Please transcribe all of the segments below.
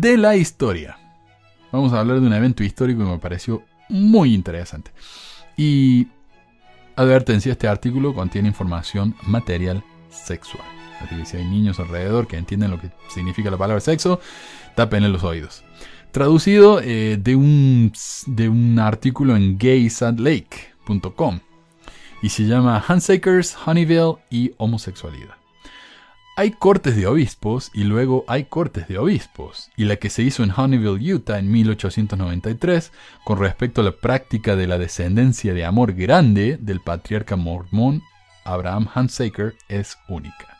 de la historia. Vamos a hablar de un evento histórico que me pareció muy interesante. Y advertencia, este artículo contiene información material sexual. Así que si hay niños alrededor que entienden lo que significa la palabra sexo, tapen los oídos. Traducido eh, de, un, de un artículo en GaySatLake.com y se llama Hansakers Honeyville y Homosexualidad hay cortes de obispos y luego hay cortes de obispos, y la que se hizo en Honeyville, Utah en 1893 con respecto a la práctica de la descendencia de amor grande del patriarca mormón Abraham Hansaker es única.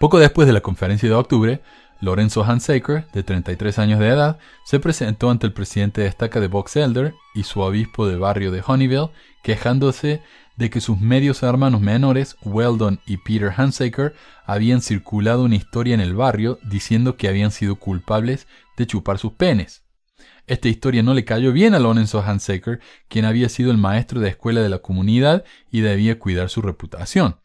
Poco después de la conferencia de octubre, Lorenzo Hansaker, de 33 años de edad, se presentó ante el presidente de estaca de Box Elder y su obispo de barrio de Honeyville, quejándose de que sus medios hermanos menores, Weldon y Peter Hansaker, habían circulado una historia en el barrio diciendo que habían sido culpables de chupar sus penes. Esta historia no le cayó bien a Lorenzo Hansaker, quien había sido el maestro de escuela de la comunidad y debía cuidar su reputación.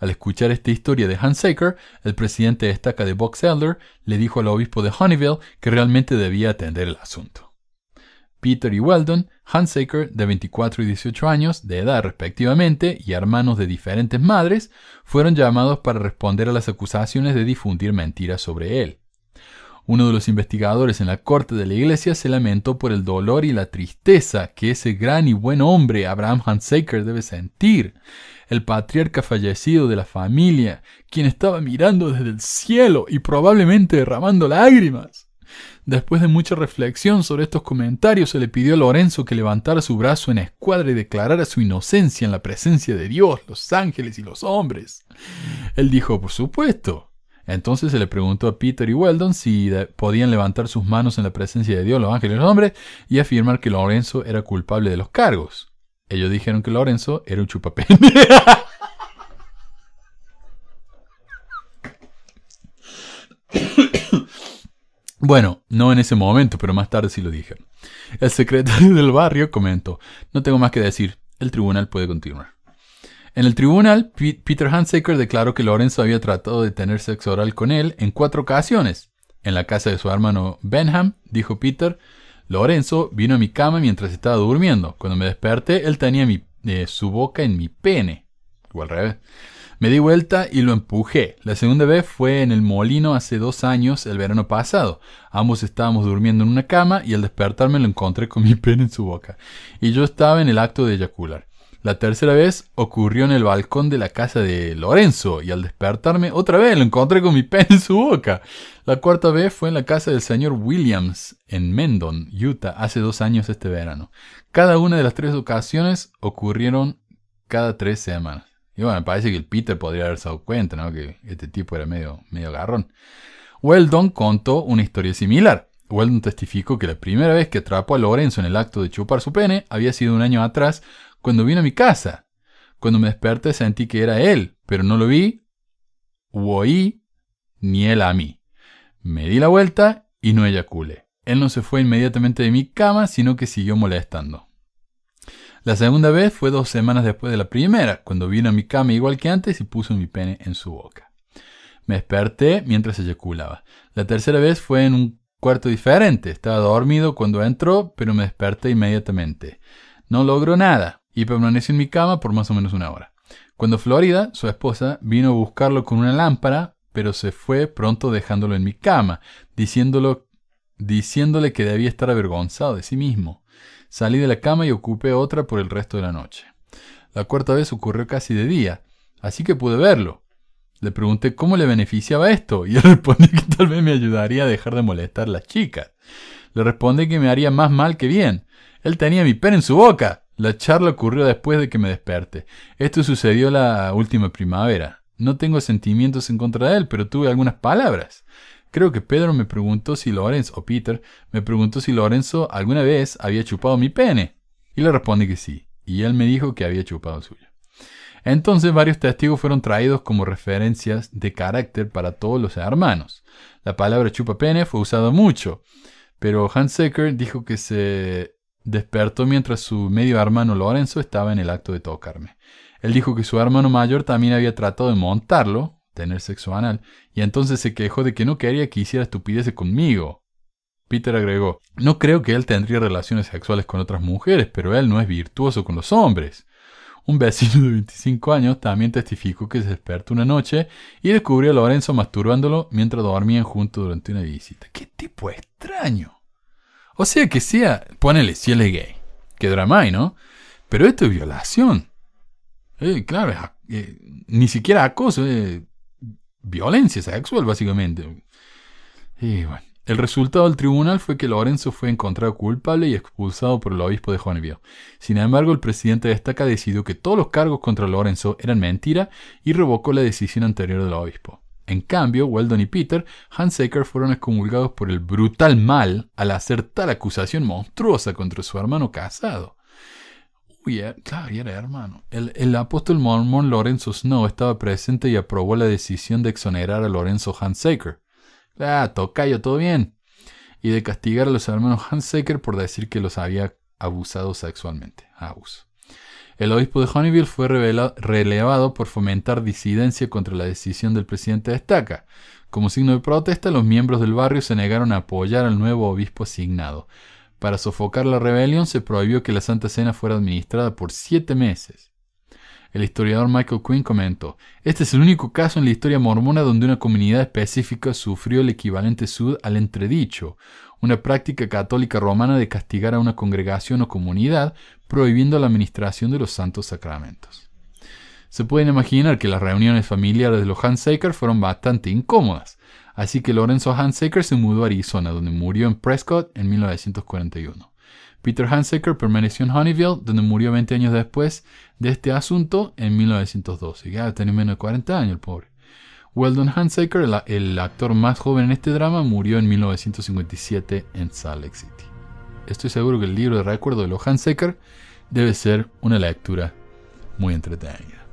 Al escuchar esta historia de Hansaker, el presidente de estaca de Box Elder le dijo al obispo de Honeyville que realmente debía atender el asunto. Peter y Weldon, Hansaker, de 24 y 18 años de edad respectivamente, y hermanos de diferentes madres, fueron llamados para responder a las acusaciones de difundir mentiras sobre él. Uno de los investigadores en la corte de la iglesia se lamentó por el dolor y la tristeza que ese gran y buen hombre Abraham Hansaker debe sentir, el patriarca fallecido de la familia, quien estaba mirando desde el cielo y probablemente derramando lágrimas. Después de mucha reflexión sobre estos comentarios, se le pidió a Lorenzo que levantara su brazo en escuadra y declarara su inocencia en la presencia de Dios, los ángeles y los hombres. Él dijo, por supuesto. Entonces se le preguntó a Peter y Weldon si podían levantar sus manos en la presencia de Dios, los ángeles y los hombres, y afirmar que Lorenzo era culpable de los cargos. Ellos dijeron que Lorenzo era un chupapé. Bueno, no en ese momento, pero más tarde sí lo dije. El secretario del barrio comentó, no tengo más que decir, el tribunal puede continuar. En el tribunal, Peter Hansaker declaró que Lorenzo había tratado de tener sexo oral con él en cuatro ocasiones. En la casa de su hermano Benham, dijo Peter, Lorenzo vino a mi cama mientras estaba durmiendo. Cuando me desperté, él tenía eh, su boca en mi pene o al revés. Me di vuelta y lo empujé. La segunda vez fue en el molino hace dos años, el verano pasado. Ambos estábamos durmiendo en una cama y al despertarme lo encontré con mi pene en su boca. Y yo estaba en el acto de eyacular. La tercera vez ocurrió en el balcón de la casa de Lorenzo y al despertarme otra vez lo encontré con mi pene en su boca. La cuarta vez fue en la casa del señor Williams en Mendon, Utah, hace dos años este verano. Cada una de las tres ocasiones ocurrieron cada tres semanas. Y bueno, parece que el Peter podría haberse dado cuenta, ¿no? Que este tipo era medio, medio garrón. Weldon contó una historia similar. Weldon testificó que la primera vez que atrapó a Lorenzo en el acto de chupar su pene había sido un año atrás, cuando vino a mi casa. Cuando me desperté sentí que era él, pero no lo vi, u oí, ni él a mí. Me di la vuelta y no eyaculé. Él no se fue inmediatamente de mi cama, sino que siguió molestando. La segunda vez fue dos semanas después de la primera, cuando vino a mi cama igual que antes y puso mi pene en su boca. Me desperté mientras eyaculaba. La tercera vez fue en un cuarto diferente. Estaba dormido cuando entró, pero me desperté inmediatamente. No logró nada y permaneció en mi cama por más o menos una hora. Cuando Florida, su esposa, vino a buscarlo con una lámpara, pero se fue pronto dejándolo en mi cama, diciéndolo diciéndole que debía estar avergonzado de sí mismo. Salí de la cama y ocupé otra por el resto de la noche. La cuarta vez ocurrió casi de día, así que pude verlo. Le pregunté cómo le beneficiaba esto y él respondió que tal vez me ayudaría a dejar de molestar a las chicas. Le respondí que me haría más mal que bien. Él tenía mi pera en su boca. La charla ocurrió después de que me desperté. Esto sucedió la última primavera. No tengo sentimientos en contra de él, pero tuve algunas palabras. Creo que Pedro me preguntó si Lorenzo, o Peter, me preguntó si Lorenzo alguna vez había chupado mi pene. Y le respondí que sí, y él me dijo que había chupado el suyo. Entonces varios testigos fueron traídos como referencias de carácter para todos los hermanos. La palabra chupa pene fue usada mucho, pero Hans Secker dijo que se despertó mientras su medio hermano Lorenzo estaba en el acto de tocarme. Él dijo que su hermano mayor también había tratado de montarlo, tener sexo anal, y entonces se quejó de que no quería que hiciera estupideces conmigo. Peter agregó, no creo que él tendría relaciones sexuales con otras mujeres, pero él no es virtuoso con los hombres. Un vecino de 25 años también testificó que se despertó una noche y descubrió a Lorenzo masturbándolo mientras dormían juntos durante una visita. ¡Qué tipo extraño! O sea que sea, ponele, si él es gay. Qué drama ¿no? Pero esto es violación. Eh, claro, eh, ni siquiera acoso, eh, violencia sexual, básicamente. el resultado del tribunal fue que Lorenzo fue encontrado culpable y expulsado por el obispo de Bío. Sin embargo, el presidente de Estaca decidió que todos los cargos contra Lorenzo eran mentira y revocó la decisión anterior del obispo. En cambio, Weldon y Peter Hansaker fueron excomulgados por el brutal mal al hacer tal acusación monstruosa contra su hermano casado claro, era hermano. El, apóstol mormón Lorenzo Snow estaba presente y aprobó la decisión de exonerar a Lorenzo Hansaker. Ah, tocayo, todo bien. Y de castigar a los hermanos Hansaker por decir que los había abusado sexualmente. El obispo de Honeyville fue relevado por fomentar disidencia contra la decisión del presidente de Estaca. Como signo de protesta, los miembros del barrio se negaron a apoyar al nuevo obispo asignado. Para sofocar la rebelión se prohibió que la Santa Cena fuera administrada por siete meses. El historiador Michael Quinn comentó, este es el único caso en la historia mormona donde una comunidad específica sufrió el equivalente sud al entredicho, una práctica católica romana de castigar a una congregación o comunidad prohibiendo la administración de los santos sacramentos. Se pueden imaginar que las reuniones familiares de los Hansaker fueron bastante incómodas, Así que Lorenzo Hansaker se mudó a Arizona, donde murió en Prescott en 1941. Peter Hansaker permaneció en Honeyville, donde murió 20 años después de este asunto en 1912. Ya tenía menos de 40 años el pobre. Weldon Hansaker, el, actor más joven en este drama, murió en 1957 en Salt Lake City. Estoy seguro que el libro de recuerdo de los Hansaker debe ser una lectura muy entretenida.